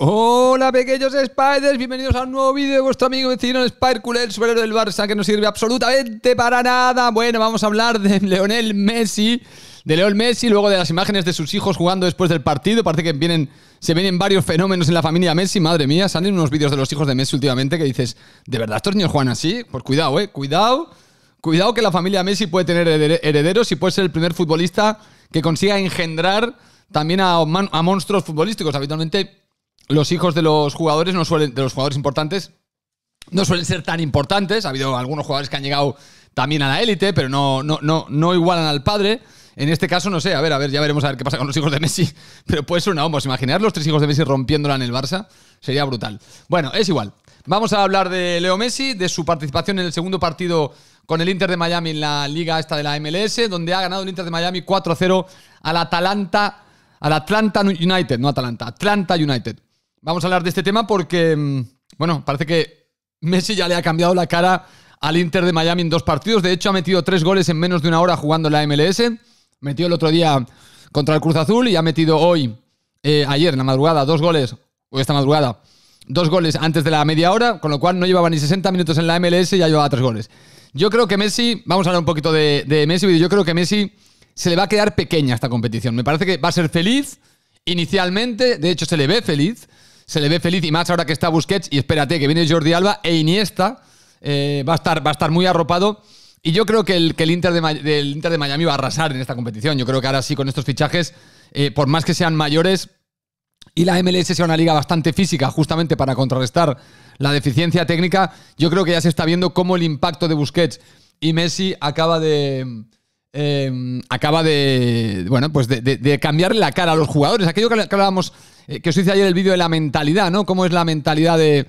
Hola pequeños Spiders, bienvenidos a un nuevo vídeo de vuestro amigo vecino Spiderculé, el superhéroe del Barça que no sirve absolutamente para nada. Bueno, vamos a hablar de Leonel Messi, de Leonel Messi, luego de las imágenes de sus hijos jugando después del partido. Parece que vienen, se vienen varios fenómenos en la familia Messi, madre mía, salen unos vídeos de los hijos de Messi últimamente que dices, ¿de verdad estos niños juegan así? Pues cuidado, eh, cuidado. Cuidado que la familia Messi puede tener herederos y puede ser el primer futbolista que consiga engendrar también a monstruos futbolísticos. Habitualmente los hijos de los jugadores no suelen, de los jugadores importantes, no suelen ser tan importantes. Ha habido algunos jugadores que han llegado también a la élite, pero no, no, no, no igualan al padre. En este caso, no sé, a ver, a ver, ya veremos a ver qué pasa con los hijos de Messi. Pero puede ser una bomba. Imaginar los tres hijos de Messi rompiéndola en el Barça sería brutal. Bueno, es igual. Vamos a hablar de Leo Messi, de su participación en el segundo partido con el Inter de Miami en la liga esta de la MLS, donde ha ganado el Inter de Miami 4-0 al Atalanta, al Atlanta United, no Atalanta, Atlanta United. Vamos a hablar de este tema porque, mm, bueno, parece que Messi ya le ha cambiado la cara al Inter de Miami en dos partidos. De hecho, ha metido tres goles en menos de una hora jugando en la MLS. Metió el otro día contra el Cruz Azul y ha metido hoy, eh, ayer en la madrugada, dos goles, o esta madrugada, dos goles antes de la media hora, con lo cual no llevaba ni 60 minutos en la MLS y ya llevaba tres goles. Yo creo que Messi, vamos a hablar un poquito de, Messi, yo creo que Messi se le va a quedar pequeña esta competición. Me parece que va a ser feliz inicialmente, de hecho se le ve feliz, se le ve feliz y más ahora que está Busquets. Y espérate, que viene Jordi Alba e Iniesta. Eh, va, a estar, va a estar muy arropado. Y yo creo que el, que el Inter de, del Inter de Miami va a arrasar en esta competición. Yo creo que ahora sí, con estos fichajes, eh, por más que sean mayores, y la MLS sea una liga bastante física, justamente para contrarrestar la deficiencia técnica, yo creo que ya se está viendo cómo el impacto de Busquets y Messi acaba de. Em, acaba de. Bueno, pues de, de cambiarle la cara a los jugadores. Aquello que hablábamos eh, que os hice ayer el vídeo de la mentalidad, ¿no? ¿Cómo es la mentalidad de,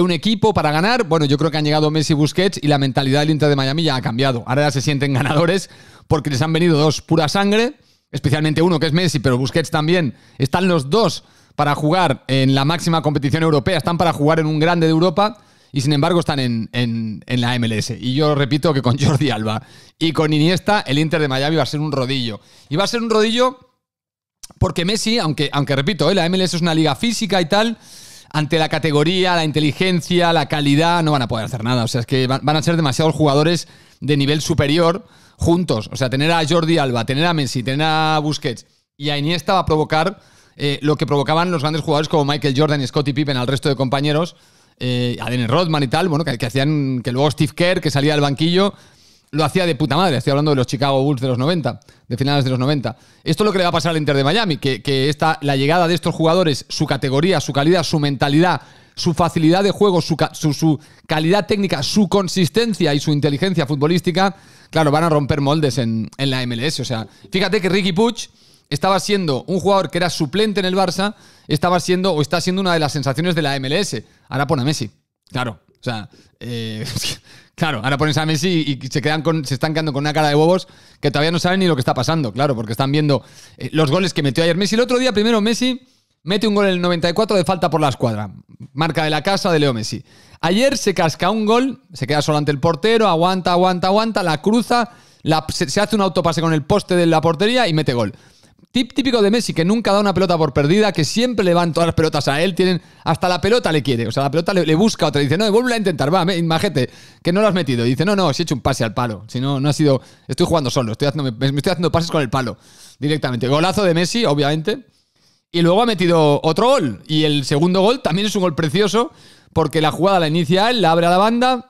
un equipo para ganar? Bueno, yo creo que han llegado Messi y Busquets y la mentalidad del Inter de Miami ya ha cambiado. Ahora ya se sienten ganadores porque les han venido dos pura sangre, especialmente uno que es Messi, pero Busquets también. Están los dos para jugar en la máxima competición europea, están para jugar en un grande de Europa y sin embargo están en, en, la MLS. Y yo repito que con Jordi Alba y con Iniesta el Inter de Miami va a ser un rodillo. Y va a ser un rodillo porque Messi, aunque, aunque repito, eh, la MLS es una liga física y tal, ante la categoría, la inteligencia, la calidad, no van a poder hacer nada. O sea, es que van, a ser demasiados jugadores de nivel superior juntos. O sea, tener a Jordi Alba, tener a Messi, tener a Busquets y a Iniesta va a provocar eh, lo que provocaban los grandes jugadores como Michael Jordan y Scottie Pippen al resto de compañeros, eh, a Rodman y tal, bueno, que, que, hacían que luego Steve Kerr, que salía del banquillo, lo hacía de puta madre. Estoy hablando de los Chicago Bulls de los 90, de finales de los 90. Esto es lo que le va a pasar al Inter de Miami, que, que esta, la llegada de estos jugadores, su categoría, su calidad, su mentalidad, su facilidad de juego, su, su, calidad técnica, su consistencia y su inteligencia futbolística, claro, van a romper moldes en, en la MLS. O sea, fíjate que Ricky Puch estaba siendo un jugador que era suplente en el Barça, estaba siendo o está siendo una de las sensaciones de la MLS. Ahora pone a Messi. Claro, o sea, eh, claro, ahora pones a Messi y se, quedan con, se están quedando con una cara de bobos que todavía no saben ni lo que está pasando, claro, porque están viendo eh, los goles que metió ayer Messi. El otro día, primero Messi mete un gol en el 94 de falta por la escuadra, marca de la casa de Leo Messi. Ayer se casca un gol, se queda solo ante el portero, aguanta, aguanta, aguanta, la cruza, se hace un autopase con el poste de la portería y mete gol típico de Messi, que nunca da una pelota por perdida, que siempre le van todas las pelotas a él, tienen hasta la pelota le quiere, o sea, la pelota le, busca otra, dice, no, vuelve a intentar, va, imagínate, que no lo has metido, y dice, no, no, si he hecho un pase al palo, si no, no ha sido, estoy jugando solo, estoy me, estoy haciendo pases con el palo, directamente. Golazo de Messi, obviamente, y luego ha metido otro gol, y el segundo gol también es un gol precioso, porque la jugada la inicia él, la abre a la banda,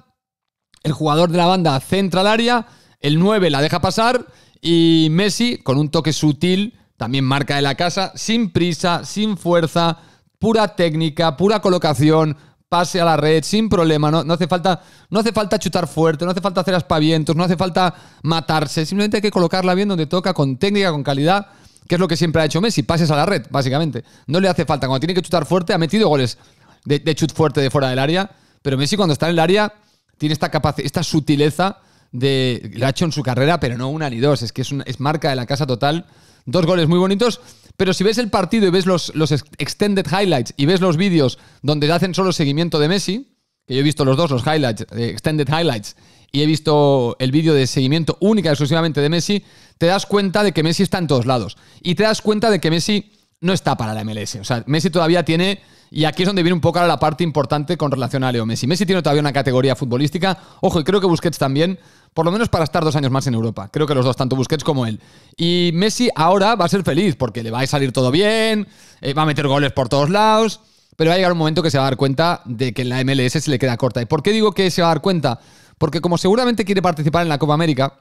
el jugador de la banda centra al área, el 9 la deja pasar, y Messi, con un toque sutil, también marca de la casa, sin prisa, sin fuerza, pura técnica, pura colocación, pase a la red sin problema, no, hace falta, no hace falta chutar fuerte, no hace falta hacer aspavientos, no hace falta matarse, simplemente hay que colocarla bien donde toca, con técnica, con calidad, que es lo que siempre ha hecho Messi, pases a la red, básicamente. No le hace falta, cuando tiene que chutar fuerte, ha metido goles de, de chut fuerte de fuera del área, pero Messi cuando está en el área tiene esta, capacidad, esta sutileza de... Lo ha hecho en su carrera, pero no una ni dos, es que es, una, es marca de la casa total Dos goles muy bonitos, pero si ves el partido y ves los, extended highlights y ves los vídeos donde hacen solo seguimiento de Messi, que yo he visto los dos, los highlights, eh, extended highlights, y he visto el vídeo de seguimiento única y exclusivamente de Messi, te das cuenta de que Messi está en todos lados. Y te das cuenta de que Messi no está para la MLS. O sea, Messi todavía tiene, y aquí es donde viene un poco la parte importante con relación a Leo Messi. Messi tiene todavía una categoría futbolística, ojo, y creo que Busquets también, por lo menos para estar dos años más en Europa. Creo que los dos, tanto Busquets como él. Y Messi ahora va a ser feliz porque le va a salir todo bien, eh, va a meter goles por todos lados, pero va a llegar un momento que se va a dar cuenta de que la MLS se le queda corta. ¿Y por qué digo que se va a dar cuenta? Porque como seguramente quiere participar en la Copa América,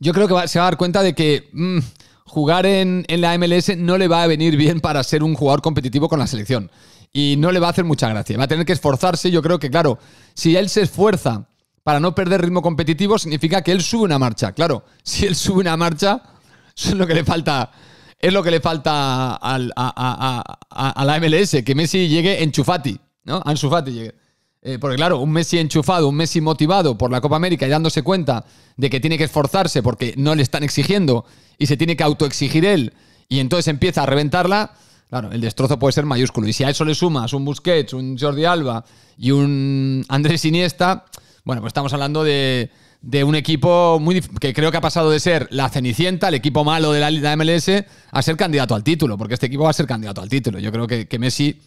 yo creo que se va a dar cuenta de que... Mm, jugar en, en, la MLS no le va a venir bien para ser un jugador competitivo con la selección. Y no le va a hacer mucha gracia. Va a tener que esforzarse. Yo creo que, claro, si él se esfuerza para no perder ritmo competitivo, significa que él sube una marcha. Claro, si él sube una marcha, es lo que le falta. Es lo que le falta al, a, la MLS, que Messi llegue enchufati, ¿no? enchufati llegue. Eh, porque claro, un Messi enchufado, un Messi motivado por la Copa América y dándose cuenta de que tiene que esforzarse porque no le están exigiendo y se tiene que autoexigir él y entonces empieza a reventarla, claro, el destrozo puede ser mayúsculo. Y si a eso le sumas un Busquets, un Jordi Alba y un Andrés Iniesta, bueno, pues estamos hablando de, de un equipo muy que creo que ha pasado de ser la Cenicienta, el equipo malo de la, MLS, a ser candidato al título, porque este equipo va a ser candidato al título. Yo creo que, Messi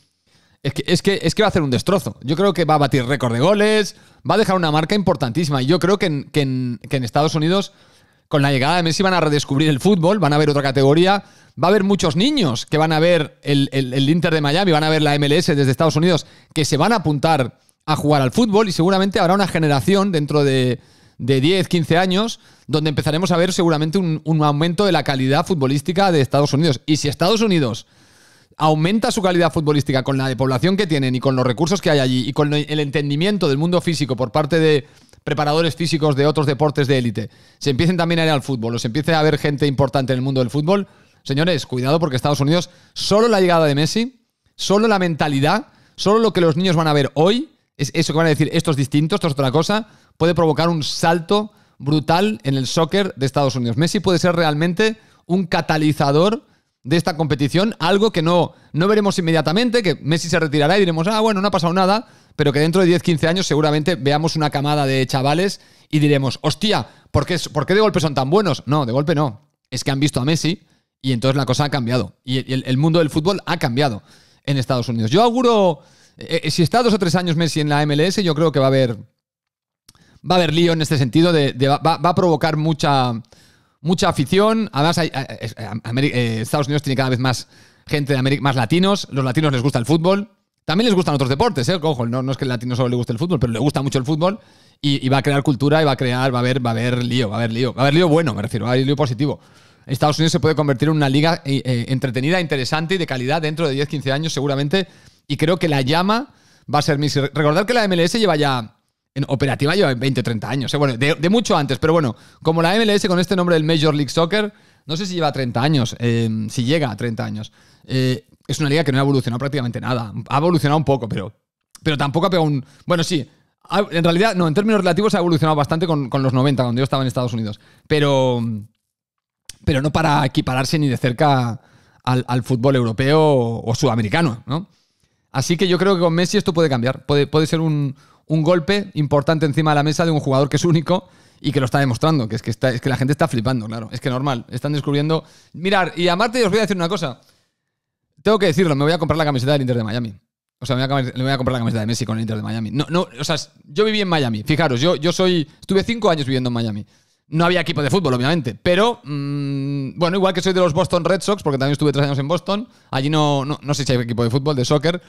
es que, es, que, va a hacer un destrozo. Yo creo que va a batir récord de goles, va a dejar una marca importantísima. Y yo creo que en Estados Unidos con la llegada de Messi van a redescubrir el fútbol, van a ver otra categoría, va a haber muchos niños que van a ver el, Inter de Miami, van a ver la MLS desde Estados Unidos, que se van a apuntar a jugar al fútbol y seguramente habrá una generación dentro de, 10, 15 años donde empezaremos a ver seguramente un, aumento de la calidad futbolística de Estados Unidos. Y si Estados Unidos aumenta su calidad futbolística con la de población que tienen y con los recursos que hay allí y con el entendimiento del mundo físico por parte de preparadores físicos de otros deportes de élite se empiecen también a ir al fútbol o se empiece a ver gente importante en el mundo del fútbol, señores, cuidado porque Estados Unidos, solo la llegada de Messi, solo la mentalidad, solo lo que los niños van a ver hoy, es eso que van a decir, esto es distinto, esto es otra cosa, puede provocar un salto brutal en el soccer de Estados Unidos. Messi puede ser realmente un catalizador de esta competición, algo que no, no veremos inmediatamente, que Messi se retirará y diremos, ah, bueno, no ha pasado nada, pero que dentro de 10, 15 años seguramente veamos una camada de chavales y diremos, hostia, ¿por qué, de golpe son tan buenos? No, de golpe no. Es que han visto a Messi y entonces la cosa ha cambiado. Y el, mundo del fútbol ha cambiado en Estados Unidos. Yo auguro, eh, eh, si está dos o tres años Messi en la MLS, yo creo que va a haber, va a haber lío en este sentido, va, a provocar mucha, mucha afición. Además, eh, Estados Unidos tiene cada vez más gente de América, más latinos, los latinos les gusta el fútbol, también les gustan otros deportes, ¿eh? Cojo, no, es que el latino solo le guste el fútbol, pero le gusta mucho el fútbol y, va a crear cultura y va a crear, va a haber, va a haber lío, va a haber lío, va a haber lío bueno, me refiero, va a haber lío positivo. Estados Unidos se puede convertir en una liga eh, eh, entretenida, interesante y de calidad dentro de 10-15 años seguramente. Y creo que la llama va a ser Recordad que la MLS lleva ya... En operativa lleva 20 o 30 años, ¿eh? bueno, de, mucho antes, pero bueno, como la MLS con este nombre del Major League Soccer, no sé si lleva 30 años, si llega a 30 años es una liga que no ha evolucionado prácticamente nada. Ha evolucionado un poco, pero, pero tampoco ha pegado un. Bueno, sí. en realidad, no, en términos relativos ha evolucionado bastante con, los 90, cuando yo estaba en Estados Unidos. Pero. Pero no para equipararse ni de cerca al, fútbol europeo o, sudamericano, ¿no? Así que yo creo que con Messi esto puede cambiar. Puede, puede ser un, golpe importante encima de la mesa de un jugador que es único y que lo está demostrando, que es que, está, es que la gente está flipando, claro. Es que normal, están descubriendo. Mirar, y a Marte os voy a decir una cosa. Tengo que decirlo, me voy a comprar la camiseta del Inter de Miami. O sea, me voy a, comprar la camiseta de Messi con el Inter de Miami. No, no, o sea, yo viví en Miami. Fijaros, yo, yo soy. Estuve cinco años viviendo en Miami. No había equipo de fútbol, obviamente. Pero, mm, bueno, igual que soy de los Boston Red Sox, porque también estuve tres años en Boston. Allí no, no, sé si hay equipo de fútbol, de soccer.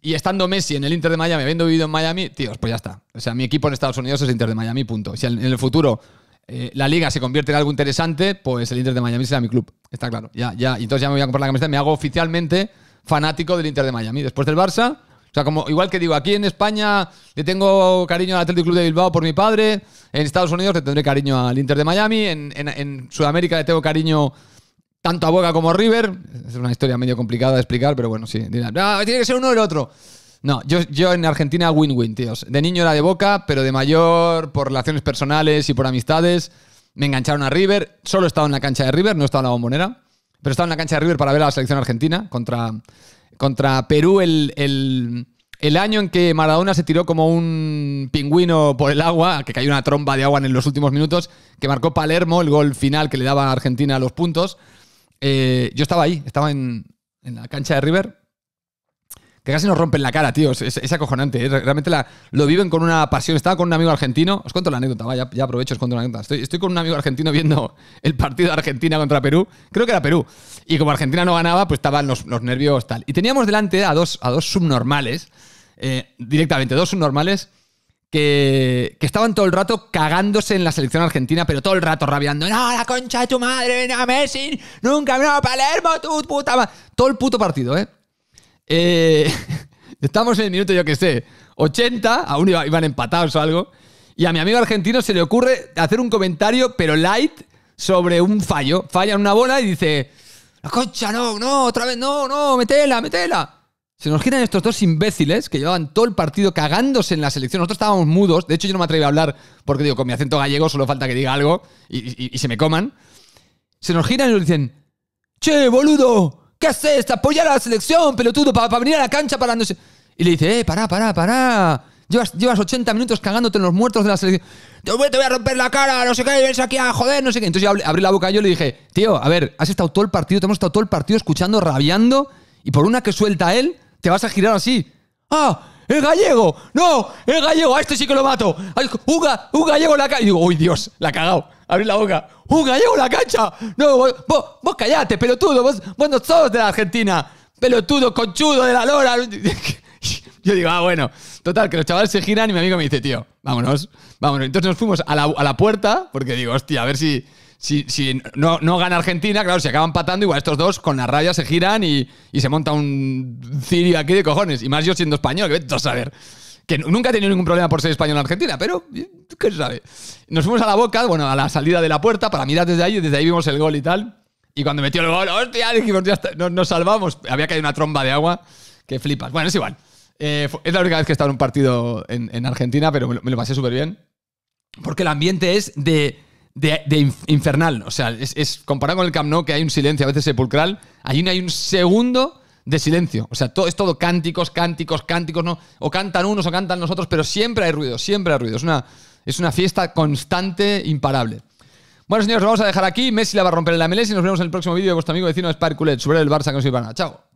Y estando Messi en el Inter de Miami, habiendo vivido en Miami, tíos, pues ya está. O sea, mi equipo en Estados Unidos es el Inter de Miami, punto. Si en el futuro eh, la liga se convierte en algo interesante, pues el Inter de Miami será mi club. Está claro. Ya, ya. Y entonces ya me voy a comprar la camiseta. Me hago oficialmente fanático del Inter de Miami. Después del Barça. O sea, como igual que digo, aquí en España le tengo cariño al Atlético Club de Bilbao por mi padre, en Estados Unidos le tendré cariño al Inter de Miami, en, Sudamérica le tengo cariño tanto a Boca como a River. Es una historia medio complicada de explicar, pero bueno, sí. Ah, tiene que ser uno o el otro. No, yo, en Argentina win-win, tíos. De niño era de boca, pero de mayor, por relaciones personales y por amistades, me engancharon a River. Solo he estado en la cancha de River, no he estado en la bombonera. Pero he estado en la cancha de River para ver a la selección argentina contra, contra Perú el, año en que Maradona se tiró como un pingüino por el agua, que cayó una tromba de agua en los últimos minutos, que marcó Palermo, el gol final que le daba a Argentina los puntos. Eh, yo estaba ahí, estaba en, en la cancha de River que casi nos rompen la cara, tío. Es, acojonante. Eh. Realmente lo viven con una pasión. Estaba con un amigo argentino. Os cuento la anécdota, ya, aprovecho, os cuento la anécdota. Estoy, con un amigo argentino viendo el partido de Argentina contra Perú. Creo que era Perú. Y como Argentina no ganaba, pues estaban los, nervios tal. Y teníamos delante a dos, a dos subnormales, eh, directamente, dos subnormales. Que, estaban todo el rato cagándose en la selección argentina, pero todo el rato rabiando, no, la concha de tu madre, Messi, nunca, no, Palermo, tu puta madre. Todo el puto partido, ¿eh? Eh, estamos en el minuto, yo que sé, 80, aún iban empatados o algo, y a mi amigo argentino se le ocurre hacer un comentario, pero light, sobre un fallo. Falla en una bola y dice, la concha, no, no, otra vez, no, no, metela, metela. Se nos giran estos dos imbéciles que llevaban todo el partido cagándose en la selección. Nosotros estábamos mudos. De hecho, yo no me atreví a hablar porque digo, con mi acento gallego solo falta que diga algo y se me coman. Se nos giran y nos dicen, che, boludo, ¿Qué haces? Apoyar a la selección, pelotudo, para, venir a la cancha parándose! Y le dice, eh, pará, pará, pará. Llevas, llevas 80 minutos cagándote en los muertos de la selección. Te voy, a romper la cara, no sé qué, ven aquí a joder, no sé qué. Entonces yo abrí la boca y yo le dije, tío, a ver, has estado todo el partido, te hemos estado todo el partido escuchando, rabiando, y por una que suelta él, te vas a girar así. ¡Ah! ¡El gallego! ¡No! ¡El gallego! ¡A este sí que lo mato! ¡Un, un gallego en la cancha! Y digo, uy, Dios, la ha cagado. Abrí la boca. ¡Un gallego en la cancha! No, vos, vos, callate, pelotudo. Vos, vos no sos de la Argentina. Pelotudo, conchudo de la lora. Yo digo, ah, bueno. Total, que los chavales se giran y mi amigo me dice, tío, vámonos, vámonos. Entonces nos fuimos a la, a la puerta, porque digo, hostia, a ver si si, no, no, gana Argentina, claro, se acaban patando. igual estos dos con la raya se giran y, se monta un cirio aquí de cojones. Y más yo siendo español, que vete a saber. Que nunca he tenido ningún problema por ser español en Argentina, pero eh, qué sabe. Nos fuimos a la boca, bueno, a la salida de la puerta para mirar desde ahí, y desde ahí vimos el gol y tal. Y cuando metió el gol, hostia, dijimos, ya nos, salvamos. Había caído una tromba de agua que flipas. Bueno, es igual. Eh, es la única vez que he estado en un partido en, Argentina, pero me me lo pasé súper bien. Porque el ambiente es de de, infernal. O sea, es, comparado con el Camp Nou, que hay un silencio a veces sepulcral, allí no hay un segundo de silencio. O sea, todo, es todo cánticos, cánticos, cánticos, ¿no? O cantan unos o cantan los otros, pero siempre hay ruido, siempre hay ruido. Es una, es una fiesta constante, imparable. Bueno, señores, lo vamos a dejar aquí. Messi la va a romper en la MLS y nos vemos en el próximo vídeo de vuestro amigo vecino Sparkulet sobre el Barça con Silvana. Chao.